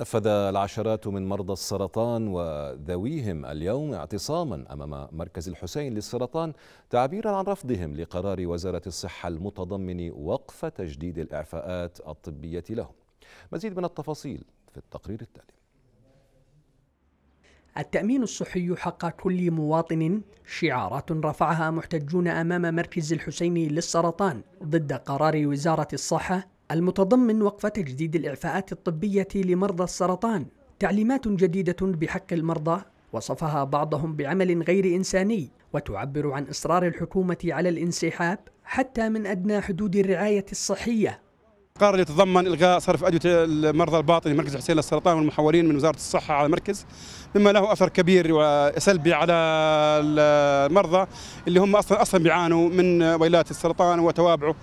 نفذ العشرات من مرضى السرطان وذويهم اليوم اعتصاما امام مركز الحسين للسرطان تعبيرا عن رفضهم لقرار وزاره الصحه المتضمن وقف تجديد الاعفاءات الطبيه لهم. مزيد من التفاصيل في التقرير التالي. التأمين الصحي حق كل مواطن شعارات رفعها محتجون أمام مركز الحسين للسرطان ضد قرار وزارة الصحة المتضمن وقفة تجديد الإعفاءات الطبية لمرضى السرطان تعليمات جديدة بحق المرضى وصفها بعضهم بعمل غير إنساني وتعبر عن إصرار الحكومة على الانسحاب حتى من أدنى حدود الرعاية الصحية القرار يتضمن الغاء صرف ادويه المرضى الباطني مركز حسين للسرطان والمحولين من وزاره الصحه على المركز مما له اثر كبير وسلبي على المرضى اللي هم اصلا اصلا بيعانوا من ويلات السرطان وتوابعه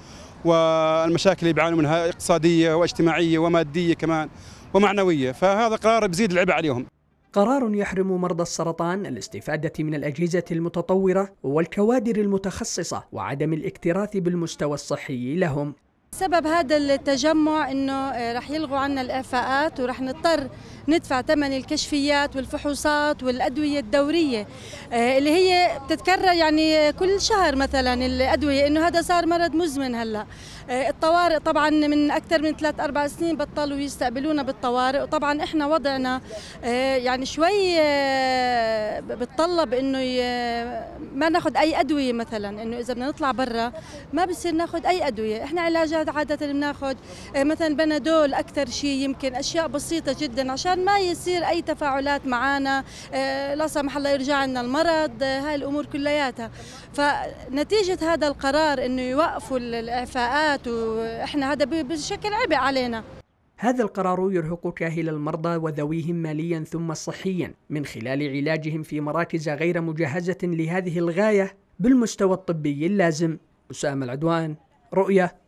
والمشاكل اللي بيعانوا منها اقتصاديه واجتماعيه وماديه كمان ومعنويه فهذا قرار بزيد العبء عليهم قرار يحرم مرضى السرطان الاستفادة من الأجهزة المتطورة والكوادر المتخصصة وعدم الاكتراث بالمستوى الصحي لهم سبب هذا التجمع انه آه، رح يلغوا عنا الافاءات ورح نضطر ندفع ثمن الكشفيات والفحوصات والادويه الدوريه آه، اللي هي بتتكرر يعني كل شهر مثلا الادويه انه هذا صار مرض مزمن هلا آه، الطوارئ طبعا من اكثر من ثلاث اربع سنين بطلوا يستقبلونا بالطوارئ وطبعا احنا وضعنا يعني شوي بتطلب انه ما ناخذ اي ادويه مثلا انه اذا بدنا نطلع برا ما بصير ناخذ اي ادويه احنا علاجات الأولاد عادة بناخذ آه، مثلا بنادول أكثر شيء يمكن أشياء بسيطة جدا عشان ما يصير أي تفاعلات معنا آه، لا سمح الله يرجع لنا المرض آه، هاي الأمور كلياتها فنتيجة هذا القرار أنه يوقفوا الإعفاءات وإحنا هذا بشكل عبء علينا هذا القرار يرهق كاهل المرضى وذويهم ماليا ثم صحيا من خلال علاجهم في مراكز غير مجهزة لهذه الغاية بالمستوى الطبي اللازم أسامة العدوان رؤية